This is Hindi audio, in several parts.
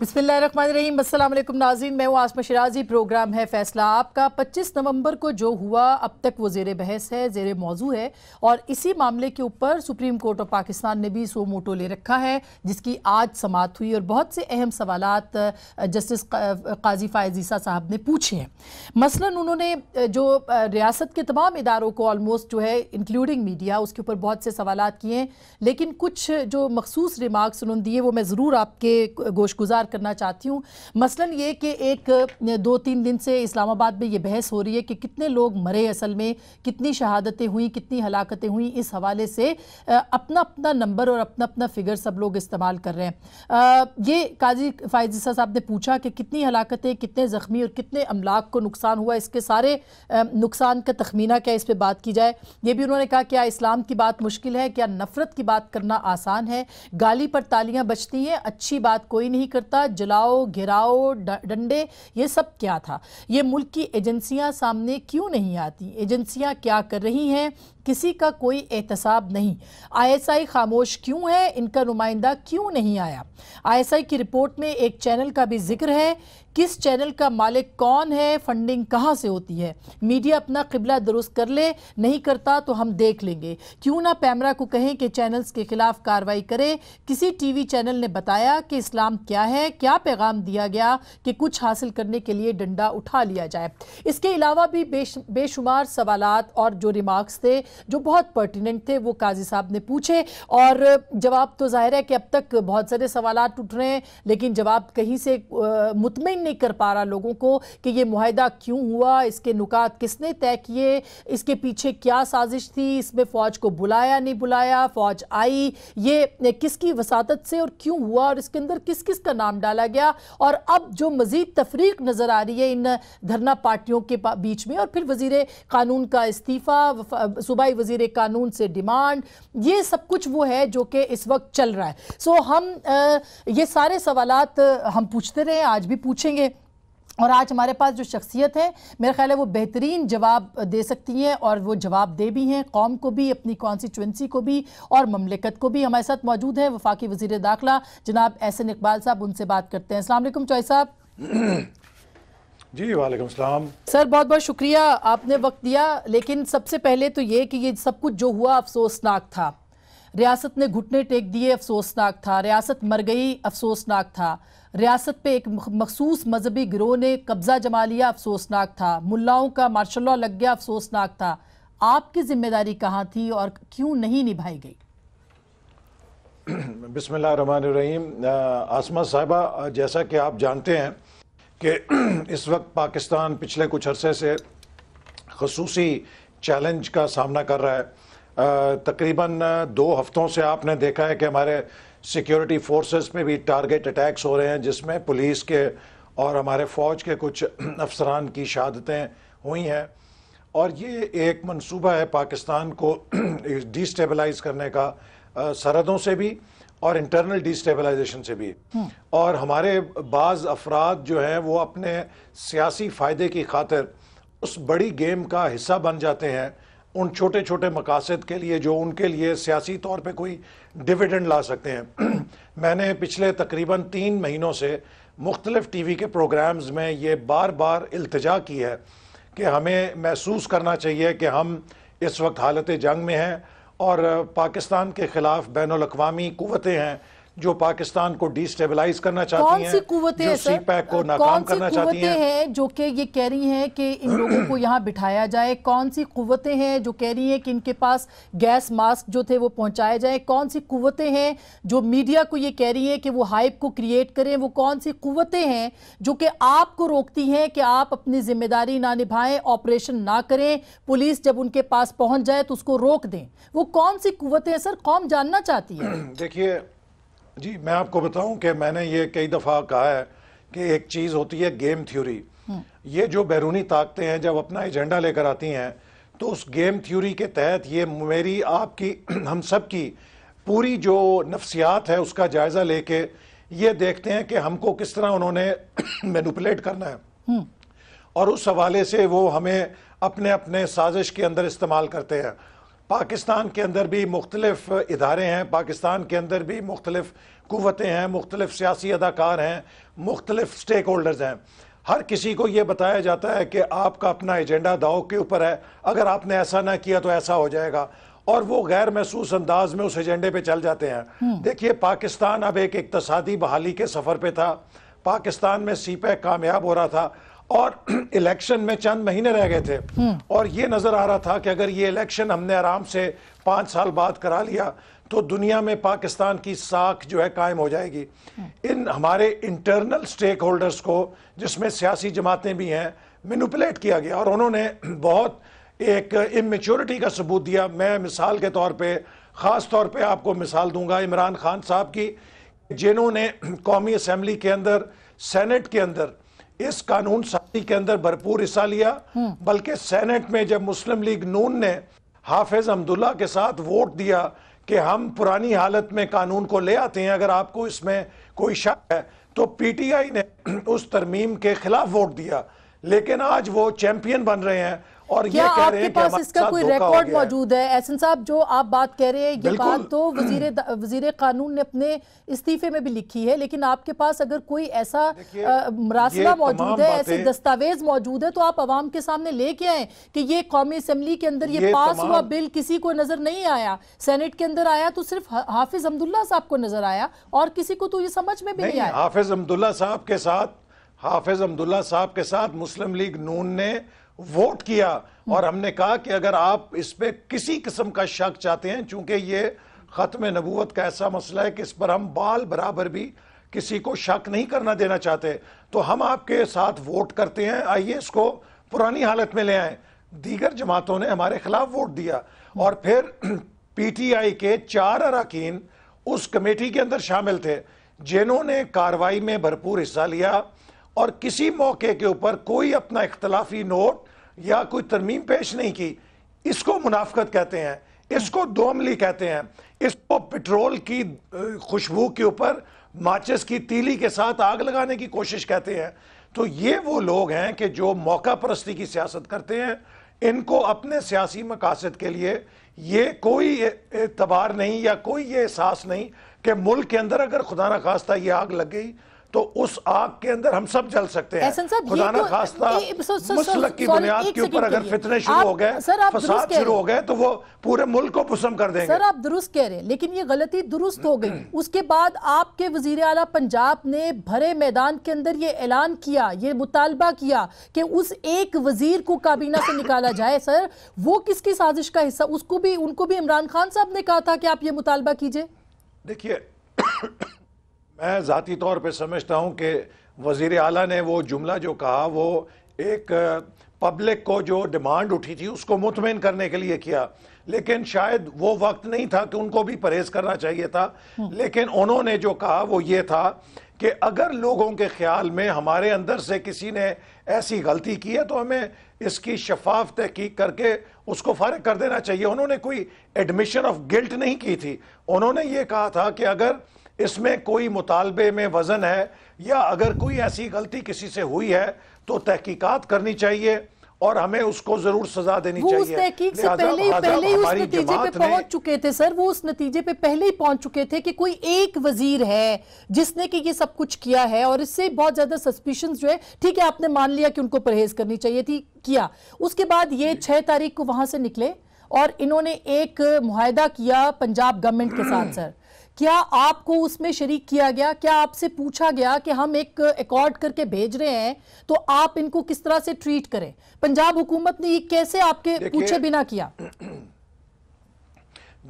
बसमीम अल्लाम नाजीन मैं हूँ आसमा शराजी प्रोग्राम है फैसला आपका 25 नवंबर को जो हुआ अब तक वो जेर बहस है जेर मौजू है और इसी मामले के ऊपर सुप्रीम कोर्ट ऑफ पाकिस्तान ने भी सो मोटो ले रखा है जिसकी आज समात हुई और बहुत से अहम सवाल जस्टिस काजी फायजीसा साहब ने पूछे हैं मसला उन्होंने जो रियासत के तमाम इदारों को ऑलमोस्ट जो है इंक्लूडिंग मीडिया उसके ऊपर बहुत से सवाल किए हैं लेकिन कुछ जो मखसूस रिमार्क्स उन्होंने दिए वो मैं ज़रूर आपके गोश गुजार करना चाहती हूँ मसलन ये कि एक दो तीन दिन से इस्लामाबाद में ये बहस हो रही है कि कितने लोग मरे असल में कितनी शहादतें हुई कितनी हलाकतें हुई इस हवाले से अपना अपना नंबर और अपना अपना फिगर सब लोग इस्तेमाल कर रहे हैं ये काजी फायजिसा साहब ने पूछा कि कितनी हलाकतें कितने ज़ख्मी और कितने अमलाक को नुकसान हुआ इसके सारे नुकसान का तखमीना क्या इस पर बात की जाए ये भी उन्होंने कहा क्या इस्लाम की बात मुश्किल है क्या नफ़रत की बात करना आसान है गाली पर तालियां बचती हैं अच्छी बात कोई नहीं करता था जलाओ घिराओ डंडे ये सब क्या था ये मुल्क की एजेंसियां सामने क्यों नहीं आती एजेंसियां क्या कर रही हैं किसी का कोई एहतसाब नहीं आईएसआई खामोश क्यों है इनका नुमाइंदा क्यों नहीं आया आईएसआई की रिपोर्ट में एक चैनल का भी जिक्र है किस चैनल का मालिक कौन है फंडिंग कहाँ से होती है मीडिया अपना किबला दुरुस्त कर ले नहीं करता तो हम देख लेंगे क्यों ना पैमरा को कहें कि चैनल्स के खिलाफ कार्रवाई करे किसी टीवी चैनल ने बताया कि इस्लाम क्या है क्या पैगाम दिया गया कि कुछ हासिल करने के लिए डंडा उठा लिया जाए इसके अलावा भी बेश बेशुमार सवाल और जो रिमार्क्स थे जो बहुत पर्टिनेंट थे वो काजी साहब ने पूछे और जवाब तो जाहिर है कि अब तक बहुत सारे सवाल उठ रहे हैं लेकिन जवाब कहीं से मुतमिन यकीन नहीं कर पा रहा लोगों को कि ये माहिदा क्यों हुआ इसके नुकात किसने तय किए इसके पीछे क्या साजिश थी इसमें फ़ौज को बुलाया नहीं बुलाया फ़ौज आई ये किसकी वसादत से और क्यों हुआ और इसके अंदर किस किस का नाम डाला गया और अब जो मज़ीद तफरीक नज़र आ रही है इन धरना पार्टियों के बीच में और फिर वजीर कानून का इस्तीफ़ा सूबाई वजीर कानून से डिमांड ये सब कुछ वो है जो कि इस वक्त चल रहा है सो हम ये सारे सवाल हम पूछते रहे आज भी पूछे पूछेंगे और आज हमारे पास जो शख्सियत है मेरा ख्याल है वो बेहतरीन जवाब दे सकती हैं और वो जवाब दे भी हैं कौम को भी अपनी कॉन्स्टिट्यूंसी को भी और ममलिकत को भी हमारे साथ मौजूद है वफाक वजीर दाखिला जनाब एहसन इकबाल साहब उनसे बात करते हैं असल चौहे साहब जी वालेकुम सलाम सर बहुत बहुत शुक्रिया आपने वक्त दिया लेकिन सबसे पहले तो ये कि ये सब कुछ जो हुआ अफसोसनाक था रियासत ने घुटने टेक दिए अफसोसनाक था रियासत मर गई अफसोसनाक था रियासत पे एक मखसूस मजहबी गिरोह ने कब्जा जमा लिया अफसोसनाक था मुलाओं का मार्शल लॉ लग गया अफसोसनाक था आपकी जिम्मेदारी कहाँ थी और क्यों नहीं निभाई गई रहीम आसमा साहबा जैसा कि आप जानते हैं कि इस वक्त पाकिस्तान पिछले कुछ अरसे से खसूसी चैलेंज का सामना कर रहा है तकरीबन दो हफ्तों से आपने देखा है कि हमारे सिक्योरिटी फोर्सेस पे भी टारगेट अटैक्स हो रहे हैं जिसमें पुलिस के और हमारे फ़ौज के कुछ अफसरान की शहादतें हुई हैं और ये एक मंसूबा है पाकिस्तान को डिस्टेबलाइज करने का सरहदों से भी और इंटरनल डिस्टेबलाइजेशन से भी हम्म। और हमारे बाज़ अफराद जो हैं वो अपने सियासी फ़ायदे की खातिर उस बड़ी गेम का हिस्सा बन जाते हैं उन छोटे छोटे मकासद के लिए जो उनके लिए सियासी तौर पे कोई डिविडेंड ला सकते हैं मैंने पिछले तकरीबन तीन महीनों से मुख्तलिफ टी वी के प्रोग्राम्स में ये बार बार अल्तजा की है कि हमें महसूस करना चाहिए कि हम इस वक्त हालत जंग में हैं और पाकिस्तान के ख़िलाफ़ बैन अवी हैं जो पाकिस्तान को डिस्टेबलाइज करना चाहती हैं कौन सी है, जो पैक को नाकाम करना चाहती हैं है जो कि ये कह रही हैं कि इन लोगों को यहाँ बिठाया जाए कौन सी कुवतें हैं जो कह रही हैं कि इनके पास गैस मास्क जो थे वो पहुँचाए जाए कौन सी कुवतें हैं जो मीडिया को ये कह रही हैं कि वो हाइप को क्रिएट करें वो कौन सी कुवतें हैं जो कि आपको रोकती हैं कि आप अपनी जिम्मेदारी ना निभाएं ऑपरेशन ना करें पुलिस जब उनके पास पहुँच जाए तो उसको रोक दें वो कौन सी कुवतें सर कौन जानना चाहती है देखिए जी मैं आपको बताऊं कि मैंने ये कई दफ़ा कहा है कि एक चीज़ होती है गेम थ्योरी हम्म। ये जो बैरूनी ताकतें हैं जब अपना एजेंडा लेकर आती हैं तो उस गेम थ्योरी के तहत ये मेरी आपकी हम सब की पूरी जो नफ्सियात है उसका जायज़ा लेके ये देखते हैं कि हमको किस तरह उन्होंने मैनुपलेट करना है हम्म। और उस हवाले से वो हमें अपने अपने साजिश के अंदर इस्तेमाल करते हैं पाकिस्तान के अंदर भी मुख्तलिफ इदारे हैं पाकिस्तान के अंदर भी मुख्तलिफ कुतें हैं मुख्तलिफ सियासी अदाकार हैं मुख्तलिफ स्टेक होल्डर्स हैं हर किसी को ये बताया जाता है कि आपका अपना एजेंडा दाव के ऊपर है अगर आपने ऐसा ना किया तो ऐसा हो जाएगा और वो गैर महसूस अंदाज में उस एजेंडे पे चल जाते हैं हम्म। देखिए पाकिस्तान अब एक इकतसादी बहाली के सफ़र पे था पाकिस्तान में सी पैक कामयाब हो रहा था और इलेक्शन में चंद महीने रह गए थे हम्म। और ये नज़र आ रहा था कि अगर ये इलेक्शन हमने आराम से पाँच साल बाद करा लिया तो दुनिया में पाकिस्तान की साख जो है कायम हो जाएगी इन हमारे इंटरनल स्टेक होल्डर्स को जिसमें सियासी जमातें भी हैं मेनुपलेट किया गया और उन्होंने बहुत एक इमेच्योरिटी का सबूत दिया मैं मिसाल के तौर पे ख़ास तौर पे आपको मिसाल दूंगा इमरान खान साहब की जिन्होंने कौमी असम्बली के अंदर सेनेट के अंदर इस कानून साजी के अंदर भरपूर हिस्सा लिया बल्कि सेनेट में जब मुस्लिम लीग नून ने हाफिज अब्दुल्ला के साथ वोट दिया कि हम पुरानी हालत में कानून को ले आते हैं अगर आपको इसमें कोई शक है तो पीटीआई ने उस तरमीम के खिलाफ वोट दिया लेकिन आज वो चैंपियन बन रहे हैं और क्या ये कह आपके रहे हैं पास इसका कोई रिकॉर्ड मौजूद है एहसन साहब जो आप बात कह रहे हैं ये बात तो वजीर वजीर कानून ने अपने इस्तीफे में भी लिखी है लेकिन आपके पास अगर कोई ऐसा मरासला मौजूद है ऐसे दस्तावेज मौजूद है तो आप आवाम के सामने लेके आए कि ये कौमी असम्बली के अंदर ये पास हुआ बिल किसी को नजर नहीं आया सेनेट के अंदर आया तो सिर्फ हाफिज अब्दुल्ला साहब को नजर आया और किसी को तो ये समझ में भी नहीं आया हाफिज अब्दुल्ला साहब के साथ हाफिज अब्दुल्ला साहब के साथ मुस्लिम लीग नून ने वोट किया और हमने कहा कि अगर आप इस पर किसी किस्म का शक चाहते हैं चूंकि ये ख़त्म नबूत का ऐसा मसला है कि इस पर हम बाल बराबर भी किसी को शक नहीं करना देना चाहते तो हम आपके साथ वोट करते हैं आइए इसको पुरानी हालत में ले आए दीगर जमातों ने हमारे खिलाफ वोट दिया और फिर पीटीआई के चार अरकान उस कमेटी के अंदर शामिल थे जिन्होंने कार्रवाई में भरपूर हिस्सा लिया और किसी मौके के ऊपर कोई अपना इख्तलाफी नोट या कोई तरमीम पेश नहीं की इसको मुनाफ्त कहते हैं इसको दोमली कहते हैं इसको पेट्रोल की खुशबू के ऊपर माचिस की तीली के साथ आग लगाने की कोशिश कहते हैं तो ये वो लोग हैं कि जो मौका परस्ती की सियासत करते हैं इनको अपने सियासी मकासद के लिए ये कोई एतबार नहीं या कोई ये एहसास नहीं कि मुल्क के अंदर अगर खुदा न खास्ता ये आग लग गई तो उस आग के अंदर हम सब जल सकते हैं खुदा ना तो खास्ता मसलक की बुनियाद के ऊपर अगर फितने शुरू हो गए फसाद शुरू हो गए तो वो पूरे मुल्क को पुसम कर देंगे सर आप दुरुस्त कह रहे हैं लेकिन ये गलती दुरुस्त हो गई उसके बाद आपके वजीर अला पंजाब ने भरे मैदान के अंदर ये ऐलान किया ये मुतालबा किया कि उस एक वजीर को काबीना से निकाला जाए सर वो किसकी साजिश का हिस्सा उसको भी उनको भी इमरान खान साहब ने कहा था कि आप ये मुतालबा कीजिए देखिए मैं ज़ाती तौर पर समझता हूँ कि वज़ी अली ने वो जुमला जो कहा वो एक पब्लिक को जो डिमांड उठी थी उसको मुतमिन करने के लिए किया लेकिन शायद वो वक्त नहीं था कि उनको भी परहेज करना चाहिए था हम्म। लेकिन उन्होंने जो कहा वो ये था कि अगर लोगों के ख्याल में हमारे अंदर से किसी ने ऐसी गलती की है तो हमें इसकी शफाफ तहकीक करके उसको फारग कर देना चाहिए उन्होंने कोई एडमिशन ऑफ गिल्ट नहीं की थी उन्होंने ये कहा था कि अगर इसमें कोई मुतालबे में वज़न है या अगर कोई ऐसी गलती किसी से हुई है तो तहकीकत करनी चाहिए और हमें उसको जरूर सजा देनी वो चाहिए उस से पहले ही पहले ही उस नतीजे पे पहुंच चुके थे सर वो उस नतीजे पे पहले ही पहुंच चुके थे कि कोई एक वजीर है जिसने कि ये सब कुछ किया है और इससे बहुत ज्यादा सस्पिशन जो है ठीक है आपने मान लिया कि उनको परहेज करनी चाहिए थी किया उसके बाद ये छह तारीख को वहां से निकले और इन्होंने एक मुहिदा किया पंजाब गवर्नमेंट के साथ सर क्या आपको उसमें शरीक किया गया क्या आपसे पूछा गया कि हम एक अकॉर्ड करके भेज रहे हैं तो आप इनको किस तरह से ट्रीट करें पंजाब हुकूमत ने ये कैसे आपके पूछे बिना किया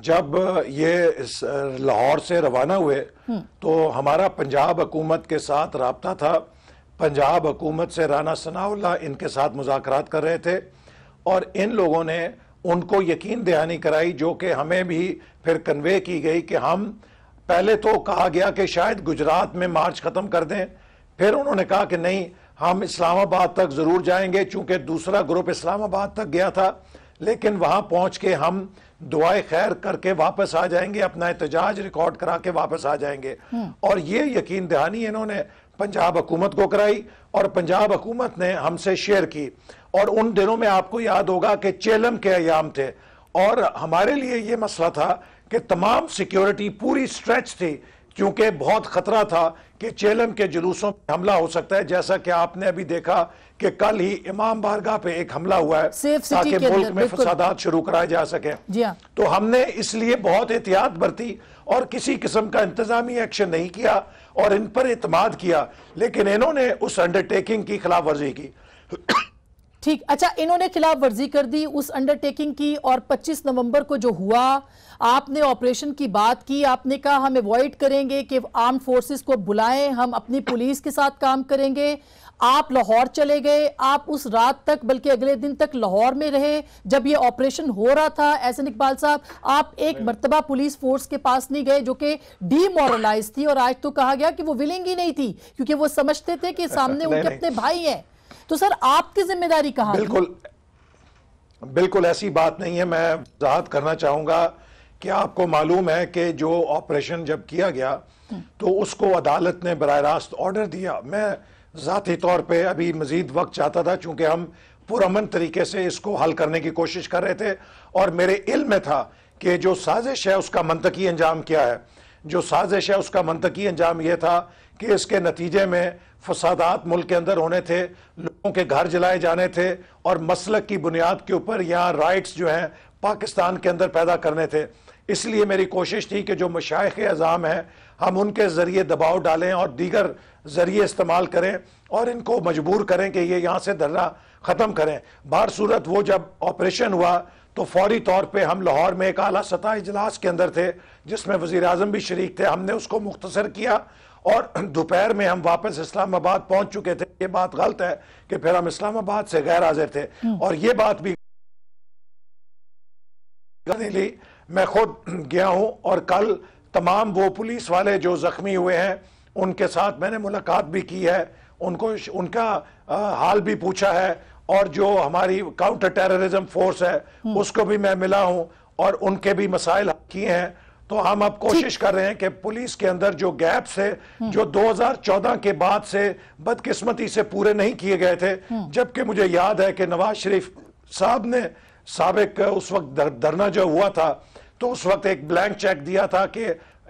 जब ये लाहौर से रवाना हुए हम्म। तो हमारा पंजाब हुकूमत के साथ रबता था पंजाब हुकूमत से राना सनाउल्ला इनके साथ मुजाकर कर रहे थे और इन लोगों ने उनको यकीन दहानी कराई जो कि हमें भी फिर कन्वे की गई कि हम पहले तो कहा गया कि शायद गुजरात में मार्च ख़त्म कर दें फिर उन्होंने कहा कि नहीं हम इस्लामाबाद तक ज़रूर जाएंगे चूंकि दूसरा ग्रुप इस्लामाबाद तक गया था लेकिन वहाँ पहुँच के हम दुआए खैर करके वापस आ जाएंगे अपना एहतजाज रिकॉर्ड करा के वापस आ जाएंगे हम्म। और ये यकीन दहानी इन्होंने पंजाब हुकूमत को कराई और पंजाब हुकूमत ने हमसे शेयर की और उन दिनों में आपको याद होगा कि चेलम के अयाम थे और हमारे लिए ये मसला था कि तमाम सिक्योरिटी पूरी स्ट्रेच थी क्योंकि बहुत खतरा था कि चेलम के जुलूसों पर हमला हो सकता है जैसा कि आपने अभी देखा कि कल ही इमाम बारगाह पे एक हमला हुआ है ताकि मुल्क में फसादात शुरू कराए जा सके हाँ। तो हमने इसलिए बहुत एहतियात बरती और किसी किस्म का इंतजामी एक्शन नहीं किया और इन पर इतमाद किया लेकिन इन्होंने उस अंडरटेकिंग की खिलाफ वर्जी की ठीक अच्छा इन्होंने खिलाफ वर्जी कर दी उस अंडरटेकिंग की और 25 नवंबर को जो हुआ आपने ऑपरेशन की बात की आपने कहा हम अवॉइड करेंगे कि आर्म फोर्सेस को बुलाएं हम अपनी पुलिस के साथ काम करेंगे आप लाहौर चले गए आप उस रात तक बल्कि अगले दिन तक लाहौर में रहे जब ये ऑपरेशन हो रहा था ऐसे इकबाल साहब आप एक मरतबा पुलिस फोर्स के पास नहीं गए जो कि डीमोरलाइज थी और आज तो कहा गया कि वो विलिंग ही नहीं थी क्योंकि वो समझते थे कि सामने तो उनके अपने भाई हैं तो सर आपकी जिम्मेदारी कहा बिल्कुल बिल्कुल ऐसी बात नहीं है मैं वजाहत करना चाहूंगा कि आपको मालूम है कि जो ऑपरेशन जब किया गया तो उसको अदालत ने बर रास्त ऑर्डर दिया मैं ज़ाती तौर पर अभी मज़ीद वक्त चाहता था चूँकि हम पुरमन तरीके से इसको हल करने की कोशिश कर रहे थे और मेरे इल में था कि जो साजिश है उसका मनतकी अंजाम क्या है जो साजिश है उसका मनतकी अंजाम यह था कि इसके नतीजे में फसादात मुल्क के अंदर होने थे लोगों के घर जलाए जाने थे और मसलक की बुनियाद के ऊपर यहाँ राइट्स जो हैं पाकिस्तान के अंदर पैदा करने थे इसलिए मेरी कोशिश थी कि जो मशाइ अज़ाम हैं हम उनके ज़रिए दबाव डालें और दीगर ज़रिए इस्तेमाल करें और इनको मजबूर करें कि ये यहाँ से धरना ख़त्म करें बार सूरत वो जब ऑपरेशन हुआ तो फौरी तौर पे हम लाहौर में एक अली सतह इजलास के अंदर थे जिसमें वज़ी अजम भी शरीक थे हमने उसको मुख्तर किया और दोपहर में हम वापस इस्लामाबाद पहुंच चुके थे ये बात गलत है कि फिर हम इस्लामाबाद से गैर हाजिर थे हम्म। और ये बात भी ली मैं खुद गया हूं और कल तमाम वो पुलिस वाले जो जख्मी हुए हैं उनके साथ मैंने मुलाकात भी की है उनको उनका आ, हाल भी पूछा है और जो हमारी काउंटर टेररिज्म फोर्स है हम्म। उसको भी मैं मिला हूं और उनके भी मसाइल किए हैं तो हम अब कोशिश कर रहे हैं कि पुलिस के अंदर जो गैप्स है हम्म। जो 2014 के बाद से बदकिस्मती से पूरे नहीं किए गए थे हम्म। जबकि मुझे याद है कि नवाज शरीफ साहब ने सबक उस वक्त धरना जो हुआ था तो उस वक्त एक ब्लैंक चेक दिया था कि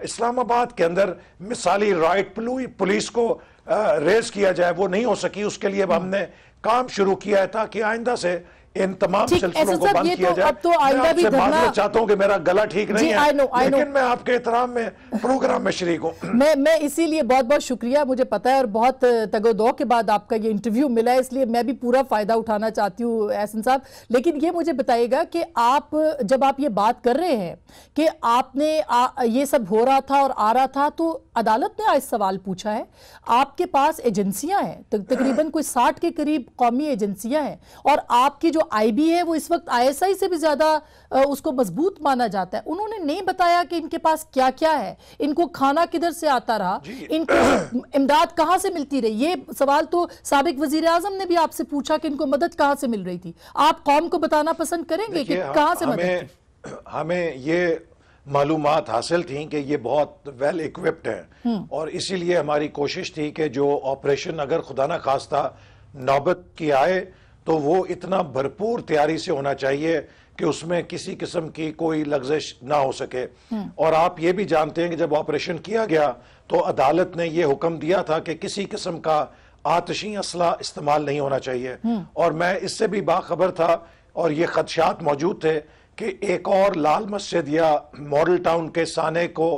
इस्लामाबाद के अंदर मिसाली राइट पुलिस को रेस किया जाए वो नहीं हो सकी उसके लिए हम्म। हमने काम शुरू किया है ताकि आइंदा से इन तमाम सिलसिलों को बंद किया तो, जाए अब तो आइंदा भी धरना चाहता हूँ कि मेरा गला ठीक नहीं है know, लेकिन मैं आपके एहतराम में प्रोग्राम में शरीक हूँ मैं मैं इसीलिए बहुत बहुत शुक्रिया मुझे पता है और बहुत तगोदौ के बाद आपका ये इंटरव्यू मिला है इसलिए मैं भी पूरा फायदा उठाना चाहती हूँ एहसन साहब लेकिन ये मुझे बताइएगा कि आप जब आप ये बात कर रहे हैं कि आपने ये सब हो रहा था और आ रहा था तो अदालत ने आज सवाल पूछा है आपके पास एजेंसियां हैं तकरीबन कोई साठ के करीब कौमी एजेंसियां हैं और आपकी जो आईबी है वो इस वक्त आईएसआई से भी ज़्यादा उसको मजबूत माना जाता है उन्होंने नहीं बताया कि इनके पास क्या क्या है इनको खाना किधर से आता रहा इनको इमदाद कहां से मिलती रही ये सवाल तो सबक वजीर आजम ने भी आपसे पूछा कि इनको मदद कहां से मिल रही थी आप कौम को बताना पसंद करेंगे कि कहां से मदद हमें ये मालूम हासिल थी कि ये बहुत वेल इक्विप्ड है और इसीलिए हमारी कोशिश थी कि जो ऑपरेशन अगर खुदा ना खास्ता नौबत की आए तो वो इतना भरपूर तैयारी से होना चाहिए कि उसमें किसी किस्म की कोई लग्जश ना हो सके हम्म। और आप ये भी जानते हैं कि जब ऑपरेशन किया गया तो अदालत ने यह हुक्म दिया था कि किसी किस्म का आतशी असला इस्तेमाल नहीं होना चाहिए हम्म। और मैं इससे भी बाखबर था और ये खदशात मौजूद थे कि एक और लाल मस्जिद या मॉडल टाउन के साने को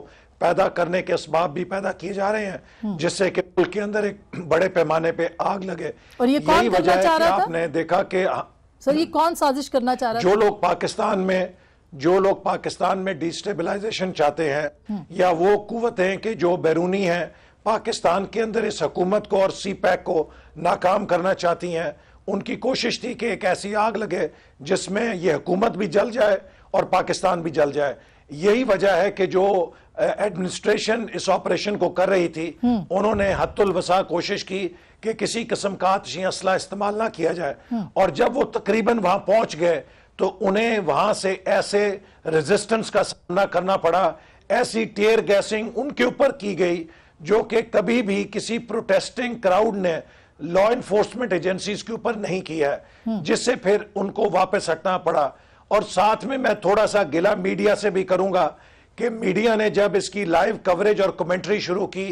पैदा करने के इसबाब भी पैदा किए जा रहे हैं हम्म। जिससे कि मुल्क के अंदर एक बड़े पैमाने पे आग लगे और ये कौन करना चाह रहा था? आपने देखा कि हाँ, सर ये कौन साजिश करना चाह रहा जो लोग पाकिस्तान में जो लोग पाकिस्तान में डिस्टेबलाइजेशन चाहते हैं हम्म। या वो कुतें कि जो बैरूनी हैं पाकिस्तान के अंदर इस हकूमत को और सी पैक को नाकाम करना चाहती हैं उनकी कोशिश थी कि एक ऐसी आग लगे जिसमें यह हकूमत भी जल जाए और पाकिस्तान भी जल जाए यही वजह है कि जो एडमिनिस्ट्रेशन इस ऑपरेशन को कर रही थी हम्म। उन्होंने हतुलवसा कोशिश की कि किसी किस्म का आतशी असला इस्तेमाल ना किया जाए हम्म। और जब वो तकरीबन वहां पहुंच गए तो उन्हें वहां से ऐसे रेजिस्टेंस का सामना करना पड़ा ऐसी टेयर गैसिंग उनके ऊपर की गई जो कि कभी भी किसी प्रोटेस्टिंग क्राउड ने लॉ इन्फोर्समेंट एजेंसीज के ऊपर नहीं किया है हम्म। जिससे फिर उनको वापस हटना पड़ा और साथ में मैं थोड़ा सा गिला मीडिया से भी करूंगा कि मीडिया ने जब इसकी लाइव कवरेज और कमेंट्री शुरू की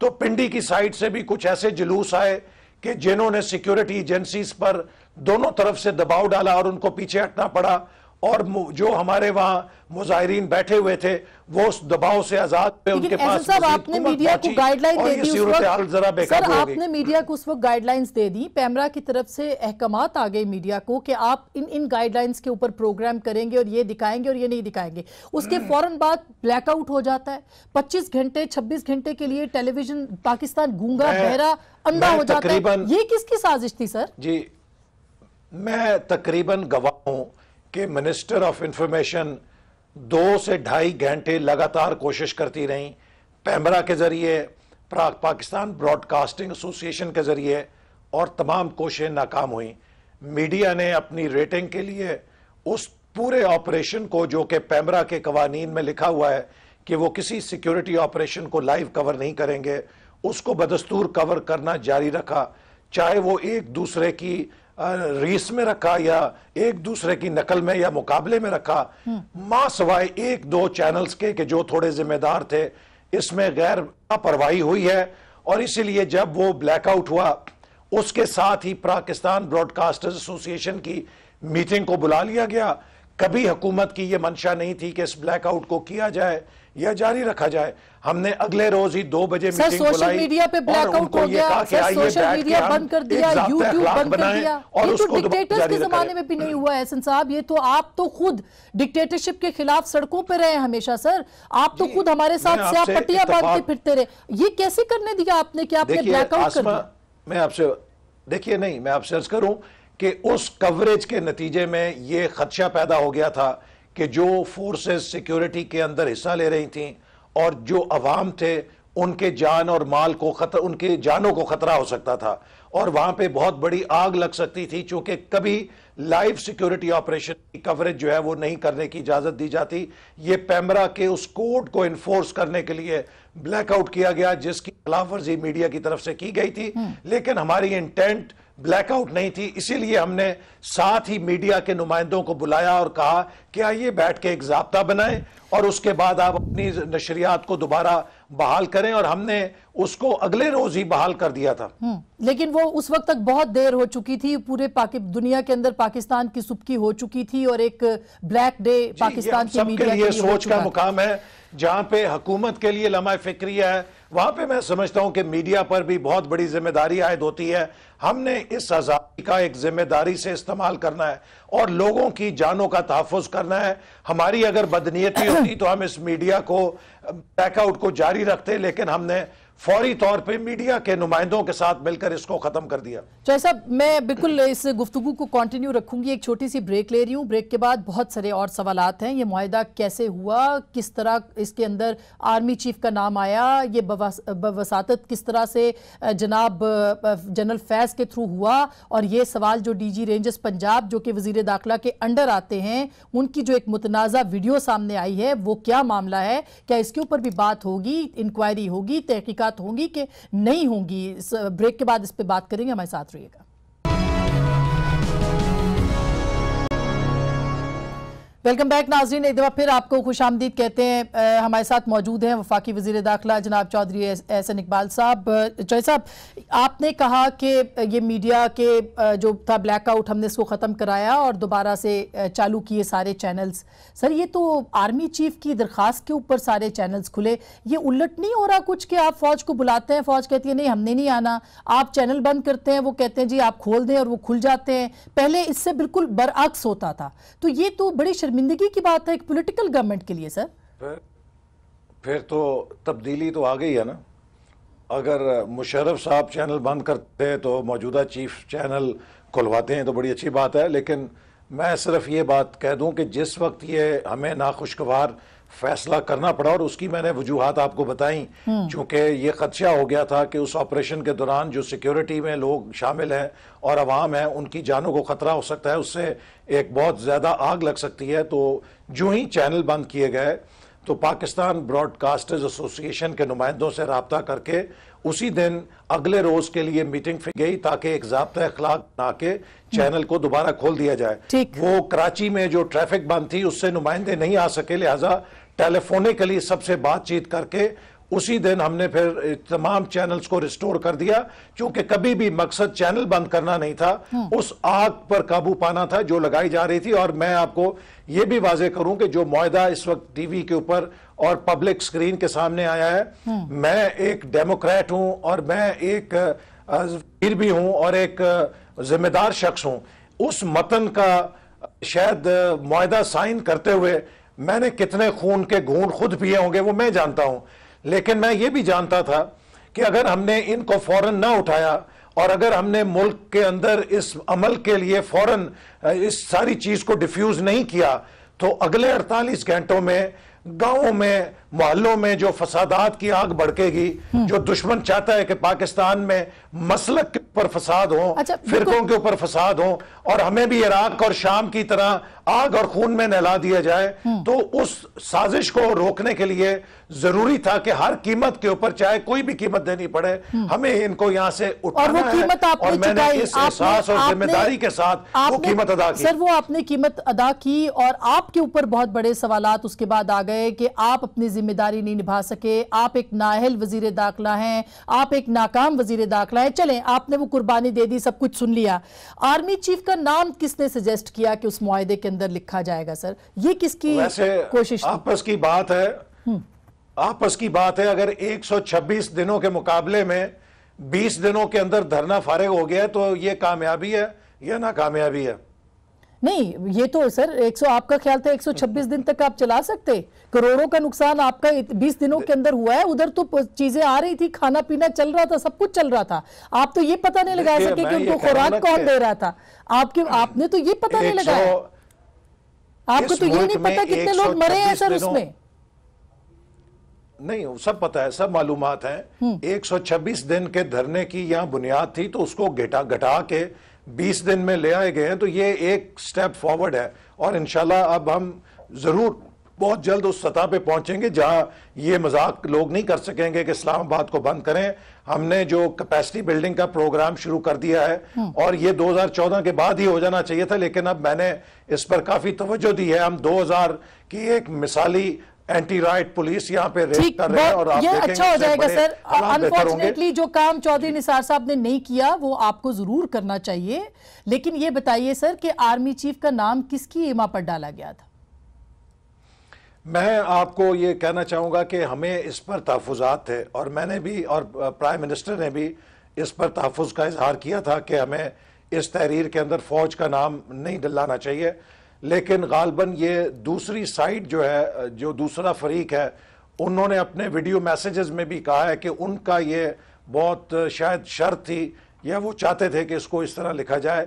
तो पिंडी की साइड से भी कुछ ऐसे जुलूस आए कि जिन्होंने सिक्योरिटी एजेंसीज पर दोनों तरफ से दबाव डाला और उनको पीछे हटना पड़ा और जो हमारे वहाँ मुजाहरीन बैठे हुए थे वो उस दबाव से आजाद पे उनके पास आपने मीडिया को गाइडलाइन दे दी उस सर आपने मीडिया को उस वक्त गाइडलाइंस दे दी पैमरा की तरफ से अहकाम आ गए मीडिया को कि आप इन इन गाइडलाइंस के ऊपर प्रोग्राम करेंगे और ये दिखाएंगे और ये नहीं दिखाएंगे उसके हम्म। फौरन बाद ब्लैकआउट हो जाता है पच्चीस घंटे छब्बीस घंटे के लिए टेलीविजन पाकिस्तान गूंगा बहरा अंधा हो जाता है ये किसकी साजिश थी सर जी मैं तकरीबन गवाह हूँ कि मिनिस्टर ऑफ इंफॉर्मेशन दो से ढाई घंटे लगातार कोशिश करती रहीं पैमरा के ज़रिए प्राक पाकिस्तान ब्रॉडकास्टिंग एसोसिएशन के ज़रिए और तमाम कोशिशें नाकाम हुई मीडिया ने अपनी रेटिंग के लिए उस पूरे ऑपरेशन को जो कि पैमरा के कवानीन में लिखा हुआ है कि वो किसी सिक्योरिटी ऑपरेशन को लाइव कवर नहीं करेंगे उसको बदस्तूर कवर करना जारी रखा चाहे वो एक दूसरे की रीस में रखा या एक दूसरे की नकल में या मुकाबले में रखा माँ सवाए एक दो चैनल्स के, के जो थोड़े जिम्मेदार थे इसमें गैर लापरवाही हुई है और इसीलिए जब वो ब्लैकआउट हुआ उसके साथ ही पाकिस्तान ब्रॉडकास्टर्स एसोसिएशन की मीटिंग को बुला लिया गया कभी हुकूमत की ये मंशा नहीं थी कि इस ब्लैकआउट को किया जाए यह जारी रखा जाए हमने अगले रोज ही दो बजे मीटिंग सोशल मीडिया पे ब्लैकआउट हो गया सर, सोशल मीडिया बंद कर दिया यूट्यूब बंद कर दिया और ये तो के जमाने में भी नहीं हुआ है साहब ये तो आप तो खुद डिक्टेटरशिप के खिलाफ सड़कों पे रहे हमेशा सर आप तो खुद हमारे साथ से फिरते रहे ये कैसे करने दिया आपने क्या आपने ब्लैकआउट मैं आपसे देखिए नहीं मैं आपसे अर्ज करूं कि उस कवरेज के नतीजे में ये खदशा पैदा हो गया था कि जो फोर्सेस सिक्योरिटी के अंदर हिस्सा ले रही थी और जो अवाम थे उनके जान और माल को खतर उनके जानों को खतरा हो सकता था और वहाँ पे बहुत बड़ी आग लग सकती थी चूँकि कभी लाइव सिक्योरिटी ऑपरेशन की कवरेज जो है वो नहीं करने की इजाज़त दी जाती ये पैमरा के उस कोड को इन्फोर्स करने के लिए ब्लैकआउट किया गया जिसकी खिलाफ वर्जी मीडिया की तरफ से की गई थी हम्म। लेकिन हमारी इंटेंट ब्लैकआउट नहीं थी इसीलिए हमने साथ ही मीडिया के नुमाइंदों को बुलाया और कहा कि आइए बैठ के एक जबता बनाएं और उसके बाद आप अपनी नशरियात को दोबारा बहाल करें और हमने उसको अगले रोज ही बहाल कर दिया था हम्म, लेकिन वो उस वक्त तक बहुत देर हो चुकी थी पूरे दुनिया के अंदर पाकिस्तान की सुबकी हो चुकी थी और एक ब्लैक डे पाकिस्तान के लिए सोच का मुकाम है जहाँ पे हुकूमत के लिए लम्हा फिक्रिया है वहां पे मैं समझता हूं कि मीडिया पर भी बहुत बड़ी जिम्मेदारी आयद होती है हमने इस आज़ादी का एक जिम्मेदारी से इस्तेमाल करना है और लोगों की जानों का तहफुज करना है हमारी अगर बदनीयती होती तो हम इस मीडिया को बैकआउट को जारी रखते लेकिन हमने फौरी तौर पे मीडिया के नुमाइंदों के साथ मिलकर इसको खत्म कर दिया चाहे साहब मैं बिल्कुल इस गुफ्तु को कंटिन्यू रखूंगी एक छोटी सी ब्रेक ले रही हूँ ब्रेक के बाद बहुत सारे और सवाल हैं ये माहिदा कैसे हुआ किस तरह इसके अंदर आर्मी चीफ का नाम आया ये बवसात किस तरह से जनाब जनरल फैज के थ्रू हुआ और ये सवाल जो डी जी रेंजर्स पंजाब जो कि वजीर दाखिला के अंडर आते हैं उनकी जो एक मुतनाज़ा वीडियो सामने आई है वो क्या मामला है क्या इसके ऊपर भी बात होगी इंक्वायरी होगी तहकीक मुलाकात होंगी कि नहीं होंगी इस ब्रेक के बाद इस पर बात करेंगे हमारे साथ रहिएगा वेलकम बैक नाजरीन एक दफ़ा फिर आपको खुश आमदीद कहते हैं आ, हमारे साथ मौजूद हैं वफाकी वजीर दाखिला जनाब चौधरी एहसन इकबाल साहब चौधरी साहब आपने कहा कि ये मीडिया के जो था ब्लैकआउट हमने इसको ख़त्म कराया और दोबारा से चालू किए सारे चैनल्स सर ये तो आर्मी चीफ की दरख्वास्त के ऊपर सारे चैनल्स खुले ये उलट नहीं हो रहा कुछ कि आप फ़ौज को बुलाते हैं फ़ौज कहती है नहीं हमने नहीं आना आप चैनल बंद करते हैं वो कहते हैं जी आप खोल दें और वो खुल जाते हैं पहले इससे बिल्कुल बरअक्स होता था तो ये तो बड़ी शर्मिंदगी की बात है एक पॉलिटिकल गवर्नमेंट के लिए सर फिर फिर तो तब्दीली तो आ गई है ना अगर मुशरफ साहब चैनल बंद करते हैं तो मौजूदा चीफ चैनल खुलवाते हैं तो बड़ी अच्छी बात है लेकिन मैं सिर्फ ये बात कह दूं कि जिस वक्त ये हमें नाखुशगवार फैसला करना पड़ा और उसकी मैंने वजूहत आपको बताई हम्म। चूंकि ये खदशा हो गया था कि उस ऑपरेशन के दौरान जो सिक्योरिटी में लोग शामिल हैं और आवाम हैं उनकी जानों को ख़तरा हो सकता है उससे एक बहुत ज़्यादा आग लग सकती है तो जो ही चैनल बंद किए गए तो पाकिस्तान ब्रॉडकास्टर्स एसोसिएशन के नुमाइंदों से रबता करके उसी दिन अगले रोज के लिए मीटिंग फिर गई ताकि एक जबत अखलाक बना के चैनल हम्म। को दोबारा खोल दिया जाए वो कराची में जो ट्रैफिक बंद थी उससे नुमाइंदे नहीं आ सके लिहाजा टेलीफोनिकली सबसे बातचीत करके उसी दिन हमने फिर तमाम चैनल्स को रिस्टोर कर दिया क्योंकि कभी भी मकसद चैनल बंद करना नहीं था हम्म। उस आग पर काबू पाना था जो लगाई जा रही थी और मैं आपको ये भी वाजे करूं कि जो माहा इस वक्त टीवी के ऊपर और पब्लिक स्क्रीन के सामने आया है हम्म। मैं एक डेमोक्रेट हूं और मैं एक वीर भी हूं और एक जिम्मेदार शख्स हूं उस मतन का शायद माहा साइन करते हुए मैंने कितने खून के घून खुद पिए होंगे वो मैं जानता हूँ लेकिन मैं ये भी जानता था कि अगर हमने इनको फौरन ना उठाया और अगर हमने मुल्क के अंदर इस अमल के लिए फौरन इस सारी चीज़ को डिफ्यूज़ नहीं किया तो अगले 48 घंटों में गाँवों में मोहल्लों में जो फसादात की आग भड़केगी हम्म। जो दुश्मन चाहता है कि पाकिस्तान में मसलक के ऊपर फसाद हो अच्छा, फिरकों के ऊपर फसाद हो और हमें भी इराक और शाम की तरह आग और खून में नहला दिया जाए हम्म। तो उस साजिश को रोकने के लिए जरूरी था कि हर कीमत के ऊपर चाहे कोई भी कीमत देनी पड़े हम्म। हमें इनको यहाँ से उठाना और है और मैंने इस एहसास और जिम्मेदारी के साथ वो कीमत अदा की सर वो आपने कीमत अदा की और आपके ऊपर बहुत बड़े सवाल उसके बाद आ गए कि आप अपनी जिम्मेदारी नहीं निभा सके आप एक नाहल वजीर दाखिला हैं आप एक नाकाम वजीर दाखिला हैं चलें आपने वो कुर्बानी दे दी सब कुछ सुन लिया आर्मी चीफ का नाम किसने सजेस्ट किया कि उस मुआदे के अंदर लिखा जाएगा सर ये किसकी कोशिश आपस की बात है हम्म। आपस की बात है अगर 126 दिनों के मुकाबले में 20 दिनों के अंदर धरना फारिग हो गया तो ये कामयाबी है या नाकामयाबी है नहीं ये तो सर 100 आपका ख्याल था 126 दिन तक आप चला सकते करोड़ों का नुकसान आपका 20 दिनों के अंदर हुआ है उधर तो चीजें आ रही थी खाना पीना चल रहा था सब कुछ चल रहा था आप तो ये पता नहीं लगा सके कि उनको खुराक कौन दे रहा था आपके आपने तो ये पता नहीं लगाया आपको तो ये नहीं पता कितने लोग मरे हैं सर उसमें नहीं सब पता है सब मालूम है 126 दिन के धरने की यहाँ बुनियाद थी तो उसको घटा घटा के बीस दिन में ले आए गए हैं तो ये एक स्टेप फॉरवर्ड है और इन अब हम ज़रूर बहुत जल्द उस सतह पे पहुंचेंगे जहां ये मजाक लोग नहीं कर सकेंगे कि इस्लामाबाद को बंद करें हमने जो कैपेसिटी बिल्डिंग का प्रोग्राम शुरू कर दिया है हम्म। और ये 2014 के बाद ही हो जाना चाहिए था लेकिन अब मैंने इस पर काफ़ी तवज्जो दी है हम 2000 की एक मिसाली एंटी राइट पुलिस यहाँ पे रेड कर रहे हैं और आप ये अच्छा हो जाएगा सर अनफॉर्चुनेटली जो काम चौधरी निसार साहब ने नहीं किया वो आपको जरूर करना चाहिए लेकिन ये बताइए सर कि आर्मी चीफ का नाम किसकी एमा पर डाला गया था मैं आपको ये कहना चाहूंगा कि हमें इस पर तहफात थे और मैंने भी और प्राइम मिनिस्टर ने भी इस पर तहफ़ का इजहार किया था कि हमें इस तहरीर के अंदर फ़ौज का नाम नहीं लाना चाहिए लेकिन गालबन ये दूसरी साइड जो है जो दूसरा फरीक है उन्होंने अपने वीडियो मैसेजेस में भी कहा है कि उनका ये बहुत शायद शर्त थी या वो चाहते थे कि इसको इस तरह लिखा जाए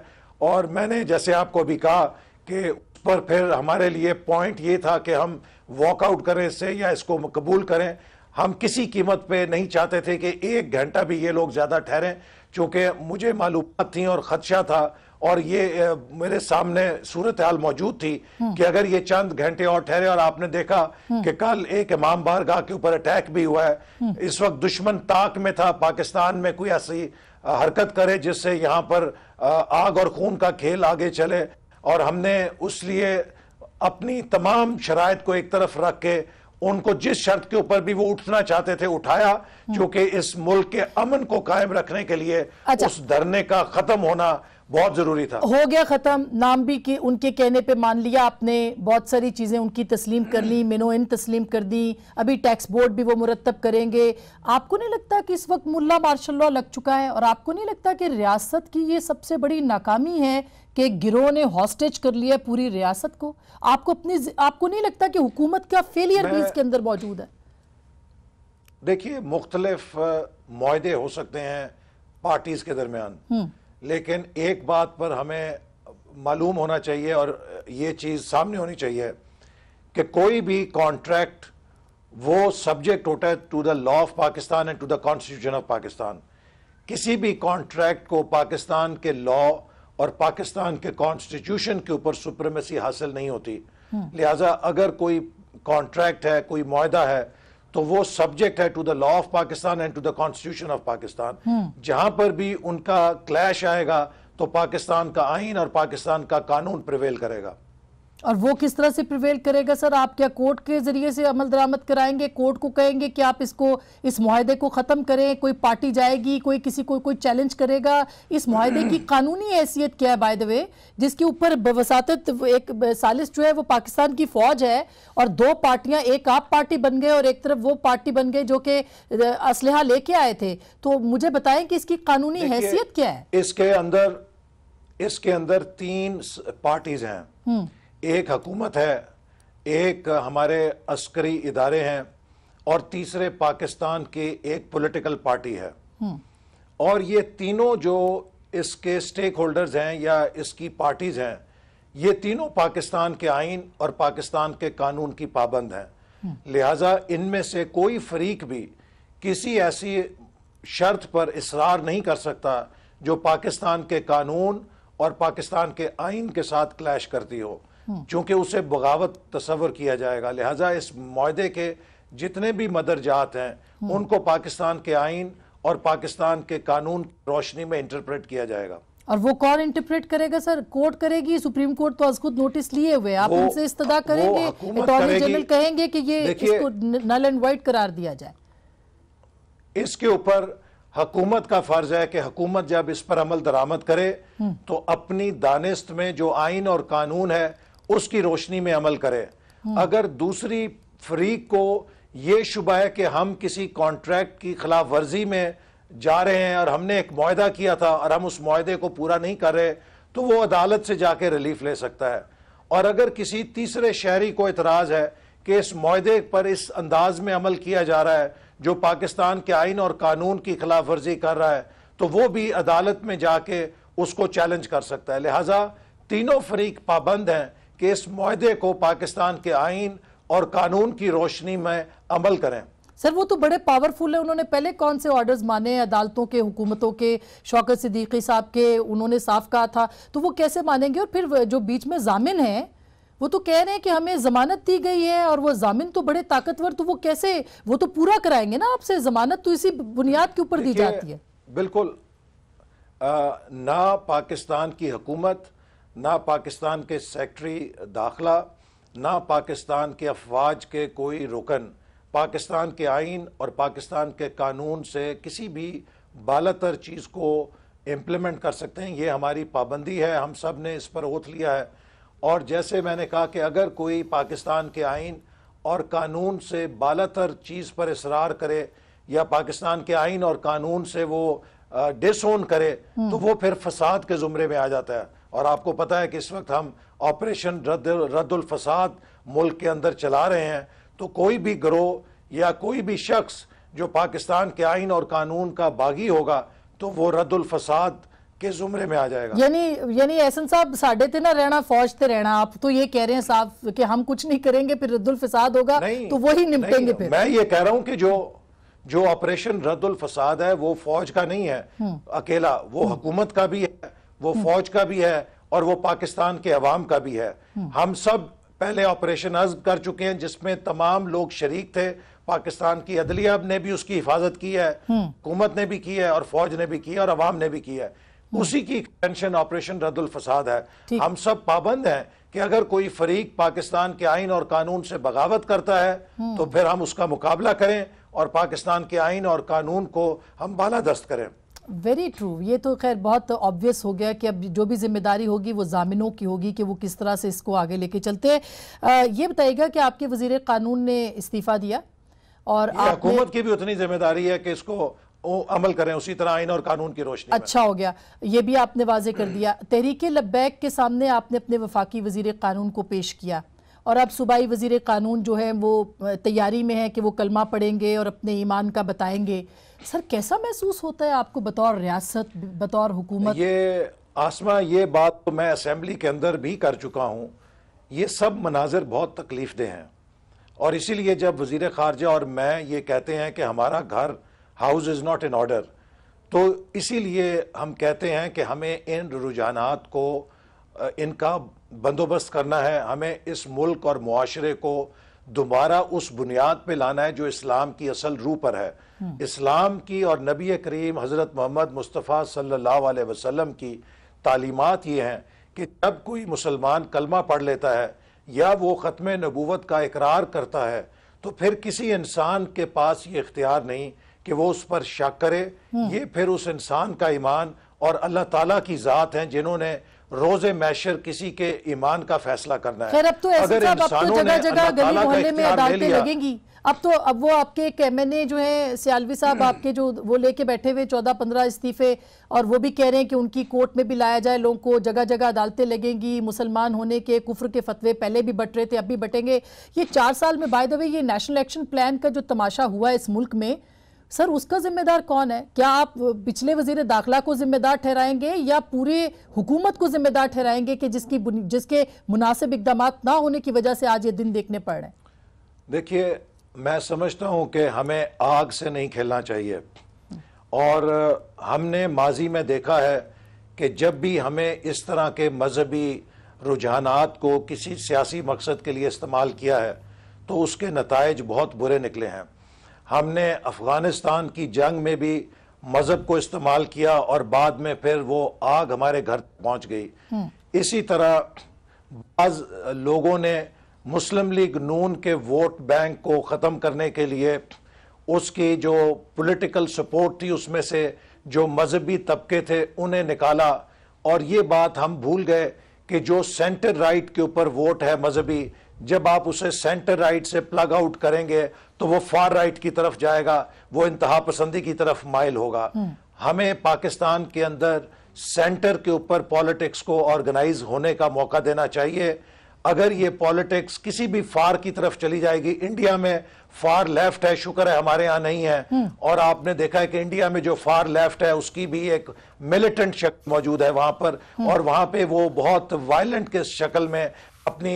और मैंने जैसे आपको भी कहा कि उस पर फिर हमारे लिए पॉइंट ये था कि हम वॉकआउट करें इससे या इसको कबूल करें हम किसी कीमत पे नहीं चाहते थे कि एक घंटा भी ये लोग ज़्यादा ठहरें चूँकि मुझे मालूम थी और ख़दशा था और ये मेरे सामने सूरत हाल मौजूद थी हम्म। कि अगर ये चंद घंटे और ठहरे और आपने देखा हम्म। कि कल एक इमाम बारगाह के ऊपर अटैक भी हुआ है हम्म। इस वक्त दुश्मन ताक में था पाकिस्तान में कोई ऐसी हरकत करे जिससे यहाँ पर आग और खून का खेल आगे चले और हमने उस लिए अपनी तमाम शराय को एक तरफ रख के उनको जिस शर्त के ऊपर भी वो उठना चाहते थे उठाया क्योंकि इस मुल्क के अमन को कायम रखने के लिए अच्छा। उस धरने का खत्म होना बहुत जरूरी था हो गया खत्म नाम भी कि उनके कहने पे मान लिया आपने बहुत सारी चीज़ें उनकी तस्लीम कर ली मिनो इन तस्लीम कर दी अभी टैक्स बोर्ड भी वो मुरतब करेंगे आपको नहीं लगता कि इस वक्त मुल्ला मार्शल लॉ लग चुका है और आपको नहीं लगता कि रियासत की ये सबसे बड़ी नाकामी है कि गिरोह ने हॉस्टेज कर लिया पूरी रियासत को आपको अपनी आपको नहीं लगता कि हुकूमत का फेलियर भी इसके अंदर मौजूद है देखिए मुख्तलिफ हो सकते हैं पार्टीज के दरमियान हम्म। लेकिन एक बात पर हमें मालूम होना चाहिए और ये चीज़ सामने होनी चाहिए कि कोई भी कॉन्ट्रैक्ट वो सब्जेक्ट होता है to the law of Pakistan and to the constitution of Pakistan किसी भी कॉन्ट्रैक्ट को पाकिस्तान के लॉ और पाकिस्तान के कॉन्स्टिट्यूशन के ऊपर सुप्रीमेसी हासिल नहीं होती हम्म। लिहाजा अगर कोई कॉन्ट्रैक्ट है कोई माहा है तो वो सब्जेक्ट है to the law of Pakistan and to the constitution of Pakistan जहां पर भी उनका क्लैश आएगा तो पाकिस्तान का आइन और पाकिस्तान का कानून प्रिवेल करेगा और वो किस तरह से प्रिवेल करेगा सर आप क्या कोर्ट के जरिए से अमल दरामद कराएंगे कोर्ट को कहेंगे कि आप इसको इस माहे को ख़त्म करें कोई पार्टी जाएगी कोई किसी को कोई चैलेंज करेगा इस माहे की कानूनी हैसियत क्या है बाय द वे जिसके ऊपर वसात एक सालिस जो है वो पाकिस्तान की फ़ौज है और दो पार्टियां एक आप पार्टी बन गए और एक तरफ वो पार्टी बन गए जो कि असलहा लेके आए थे तो मुझे बताएं कि इसकी कानूनी हैसियत क्या है इसके अंदर इसके अंदर तीन पार्टीज हैं हम्म। एक हकूमत है एक हमारे अस्करी इदारे हैं और तीसरे पाकिस्तान की एक पॉलिटिकल पार्टी है हम्म। और ये तीनों जो इसके स्टेक होल्डर्स हैं या इसकी पार्टीज़ हैं ये तीनों पाकिस्तान के आइन और पाकिस्तान के कानून की पाबंद हैं हम्म। लिहाजा इनमें से कोई फरीक भी किसी ऐसी शर्त पर इसरार नहीं कर सकता जो पाकिस्तान के कानून और पाकिस्तान के आइन के साथ क्लैश करती हो हम्म। चूंकि उसे बगावत तस्वर किया जाएगा लिहाजा इस माहदे के जितने भी मदर जात हैं हम्म। उनको पाकिस्तान के आइन और पाकिस्तान के कानून रोशनी में इंटरप्रेट किया जाएगा और वो कौन इंटरप्रेट करेगा सर कोर्ट करेगी सुप्रीम कोर्ट तो आज खुद नोटिस लिए हुए आप उनसे इस्तदा करेंगे अटॉर्नी जनरल कहेंगे कि ये इसको नल एंड वाइट करार दिया जाए इसके ऊपर हकूमत का फर्ज है कि हकूमत जब इस पर अमल दरामद करे हम्म। तो अपनी दानिस्त में जो आइन और कानून है उसकी रोशनी में अमल करें अगर दूसरी फरीक को ये शुबा है कि हम किसी कॉन्ट्रैक्ट की खिलाफ वर्जी में जा रहे हैं और हमने एक माहा किया था और हम उस माहे को पूरा नहीं कर रहे तो वो अदालत से जाके रिलीफ ले सकता है और अगर किसी तीसरे शहरी को एतराज़ है कि इस माहे पर इस अंदाज में अमल किया जा रहा है जो पाकिस्तान के आइन और कानून की खिलाफ वर्जी कर रहा है तो वो भी अदालत में जाके उसको चैलेंज कर सकता है लिहाजा तीनों फरीक पाबंद हैं कि इस माहे को पाकिस्तान के आइन और कानून की रोशनी में अमल करें सर वो तो बड़े पावरफुल है उन्होंने पहले कौन से ऑर्डर्स माने अदालतों के हुकूमतों के शौकत सिद्दीकी साहब के उन्होंने साफ कहा था तो वो कैसे मानेंगे और फिर जो बीच में जामिन है वो तो कह रहे हैं कि हमें जमानत दी गई है और वो जामिन तो बड़े ताकतवर तो वो कैसे वो तो पूरा कराएंगे ना आपसे जमानत तो इसी बुनियाद के ऊपर दी जाती है बिल्कुल आ, ना पाकिस्तान की हुकूमत ना पाकिस्तान के सेक्रटरी दाखला ना पाकिस्तान के अफवाज के कोई रुकन पाकिस्तान के आइन और पाकिस्तान के कानून से किसी भी बालतर चीज़ को इम्प्लीमेंट कर सकते हैं ये हमारी पाबंदी है हम सब ने इस पर ओथ लिया है और जैसे मैंने कहा कि अगर कोई पाकिस्तान के आइन और कानून से बालतर चीज़ पर इसरार करे या पाकिस्तान के आइन और कानून से वो डिसोन करे हम्म। तो वो फिर फसाद के ज़ुमरे में आ जाता है और आपको पता है कि इस वक्त हम ऑपरेशन रद्द रद्दुलफसाद मुल्क के अंदर चला रहे हैं तो कोई भी ग्रोह या कोई भी शख्स जो पाकिस्तान के आइन और कानून का बागी होगा तो वो रद्दुलफसाद के जुमरे में आ जाएगा यानी यानी एहसन साहब साढ़े ते ना रहना फौज ते रहना आप तो ये कह रहे हैं साहब कि हम कुछ नहीं करेंगे फिर रद्दुल फसाद होगा तो वही निपटेंगे फिर मैं ये कह रहा हूँ कि जो जो ऑपरेशन रद्दुल फसाद है वो फौज का नहीं है हम्म। अकेला वो हम्म। हुकूमत का भी है वो हम्म। फौज का भी है और वो पाकिस्तान के अवाम का भी है हम्म। हम सब पहले ऑपरेशन अज कर चुके हैं जिसमें तमाम लोग शरीक थे पाकिस्तान की अदलिया ने भी उसकी हिफाजत की है हम्म। हुकूमत ने भी की है और फौज ने भी की है और अवाम ने भी की है उसी की एक्सटेंशन ऑपरेशन रद्दुल फसाद है हम सब पाबंद हैं कि अगर कोई फरीक पाकिस्तान के आइन और कानून से बगावत करता है तो फिर हम उसका मुकाबला करें और पाकिस्तान के आइन और कानून को हम बाला दस्त करें वेरी ट्रू ये तो खैर बहुत ऑब्वियस हो गया कि अब जो भी जिम्मेदारी होगी वो जामिनों की होगी कि वो किस तरह से इसको आगे लेके चलते हैं ये बताइएगा कि आपके वजीर कानून ने इस्तीफा दिया और हुकूमत की भी उतनी जिम्मेदारी है कि इसको वो अमल करें उसी तरह आईन और कानून की रोशनी अच्छा हो गया ये भी आपने वाजे कर दिया तहरीक लब्बैक के सामने आपने अपने वफाकी वजीर कानून को पेश किया और अब सूबाई वजीर कानून जो है वो तैयारी में है कि वो कलमा पढ़ेंगे और अपने ईमान का बताएंगे सर कैसा महसूस होता है आपको बतौर रियासत बतौर हुकूमत ये आसमा ये बात तो मैं असम्बली के अंदर भी कर चुका हूँ ये सब मनाजिर बहुत तकलीफ दे हैं और इसीलिए जब वजीर खारजा और मैं ये कहते हैं कि हमारा घर house is not in order तो इसीलिए हम कहते हैं कि हमें इन रुझाना को इनका बंदोबस्त करना है हमें इस मुल्क और माशरे को दोबारा उस बुनियाद पर लाना है जो इस्लाम की असल रूह पर है हम्म। इस्लाम की और नबी करीम हज़रत मोहम्मद मुस्तफ़ा सल्ला वसलम की तालीमत ये हैं कि जब कोई मुसलमान कलमा पढ़ लेता है या वो ख़त्म नबूवत का इकरार करता है तो फिर किसी इंसान के पास ये इख्तियार नहीं कि वो उस पर शक करे हम्म। ये फिर उस इंसान का ईमान और अल्लाह ताला की ज़ात हैं जिन्होंने रोजे मैशर किसी के ईमान का फैसला करना है अब तो अगर अब तो जगह जगह गली मोहल्ले में अदालतें लगेंगी अब तो अब वो आपके एक एम जो है सियालवी साहब हम्म। आपके जो वो लेके बैठे हुए चौदह पंद्रह इस्तीफे और वो भी कह रहे हैं कि उनकी कोर्ट में भी लाया जाए लोगों को जगह जगह अदालतें लगेंगी मुसलमान होने के कुफर के फतवे पहले भी बट रहे थे अब भी बटेंगे ये चार साल में बाय द वे ये नेशनल एक्शन प्लान का जो तमाशा हुआ है इस मुल्क में सर उसका जिम्मेदार कौन है क्या आप पिछले वजीर दाखिला को जिम्मेदार ठहराएंगे या पूरे हुकूमत को जिम्मेदार ठहराएंगे कि जिसकी जिसके मुनासिब इकदाम ना होने की वजह से आज ये दिन देखने पड़ रहे हैं देखिए मैं समझता हूँ कि हमें आग से नहीं खेलना चाहिए और हमने माजी में देखा है कि जब भी हमें इस तरह के मजहबी रुझानात को किसी सियासी मकसद के लिए इस्तेमाल किया है तो उसके नतज बहुत बुरे निकले हैं हमने अफ़गानिस्तान की जंग में भी मज़हब को इस्तेमाल किया और बाद में फिर वो आग हमारे घर पहुंच गई हम्म। इसी तरह बाज लोगों ने मुस्लिम लीग नून के वोट बैंक को ख़त्म करने के लिए उसकी जो पॉलिटिकल सपोर्ट थी उसमें से जो मजहबी तबके थे उन्हें निकाला और ये बात हम भूल गए कि जो सेंटर राइट के ऊपर वोट है मजहबी जब आप उसे सेंटर राइट से प्लग आउट करेंगे तो वो फार राइट की तरफ जाएगा वो इंतहा पसंदी की तरफ माइल होगा हम्म। हमें पाकिस्तान के अंदर सेंटर के ऊपर पॉलिटिक्स को ऑर्गेनाइज होने का मौका देना चाहिए अगर ये पॉलिटिक्स किसी भी फार की तरफ चली जाएगी इंडिया में फार लेफ्ट है शुक्र है हमारे यहाँ नहीं है हम्म। और आपने देखा है कि इंडिया में जो फार लेफ्ट है उसकी भी एक मिलिटेंट शक्ति मौजूद है वहां पर हम्म। और वहां पे वो बहुत वायलेंट के शक्ल में अपनी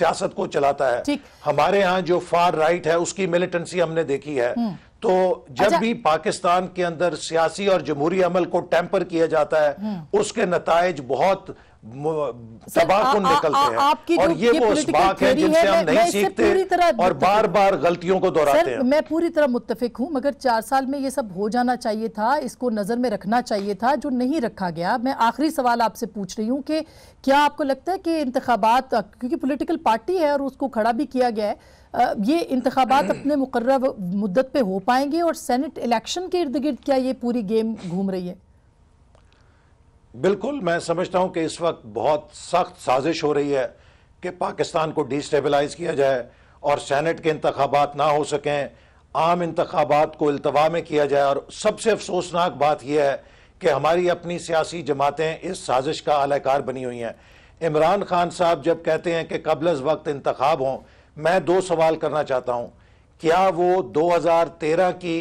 सियासत को चलाता है हमारे यहाँ जो फार राइट है उसकी मिलिटेंसी हमने देखी है हम्म। तो जब अच्छा। भी पाकिस्तान के अंदर सियासी और जमहूरी अमल को टेम्पर किया जाता है हम्म। उसके नतज बहुत तबाह को निकलते हैं आपकी और ये, ये वो उसबाक है जिनसे हम नहीं सीखते और बार बार गलतियों को दोहराते हैं मैं पूरी तरह मुत्तफिक हूँ मगर चार साल में ये सब हो जाना चाहिए था इसको नजर में रखना चाहिए था जो नहीं रखा गया मैं आखिरी सवाल आपसे पूछ रही हूँ कि क्या आपको लगता है कि इंतबात क्योंकि पोलिटिकल पार्टी है और उसको खड़ा भी किया गया है ये इंतबात अपने मुकर्र मुद्दत पर हो पाएंगे और सेनेट इलेक्शन के इर्द गिर्द क्या ये पूरी गेम घूम रही है बिल्कुल मैं समझता हूं कि इस वक्त बहुत सख्त साजिश हो रही है कि पाकिस्तान को डिस्टेबलाइज किया जाए और सैनट के इंतबात ना हो सकें आम इंतबात को अल्तवा में किया जाए और सबसे अफसोसनाक बात यह है कि हमारी अपनी सियासी जमातें इस साजिश का आलाकार बनी हुई हैं इमरान खान साहब जब कहते हैं कि कबल वक्त इंतखब हों मैं दो सवाल करना चाहता हूँ क्या वो दो हज़ार तेरह की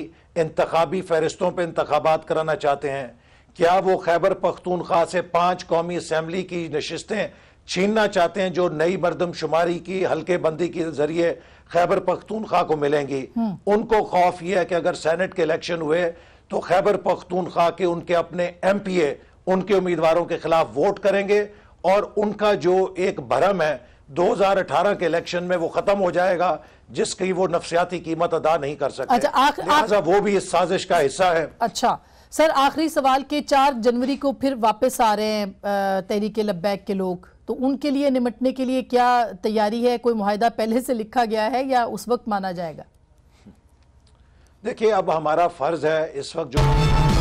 इंतबी फहरिस्तों पर इंतबात कराना चाहते हैं क्या वो खैबर पख्तूनख्वा से पांच कौमी असम्बली की नशस्तें छीनना चाहते हैं जो नई मरदमशुमारी की हल्के बंदी के जरिए खैबर पख्तूनख्वा को मिलेंगी हम्म। उनको खौफ यह है कि अगर सैनेट के इलेक्शन हुए तो खैबर पख्तूनख्वा के उनके अपने एम पी ए उनके उम्मीदवारों के खिलाफ वोट करेंगे और उनका जो एक भरम है 2018 के इलेक्शन में वो खत्म हो जाएगा जिसकी वो नफसियाती कीमत अदा नहीं कर सकते अच्छा, आख, आख, वो भी इस साजिश का हिस्सा है अच्छा सर आखिरी सवाल के चार जनवरी को फिर वापस आ रहे हैं तहरीक लब्बैक के लोग तो उनके लिए निमटने के लिए क्या तैयारी है कोई माहिदा पहले से लिखा गया है या उस वक्त माना जाएगा देखिए अब हमारा फर्ज है इस वक्त जो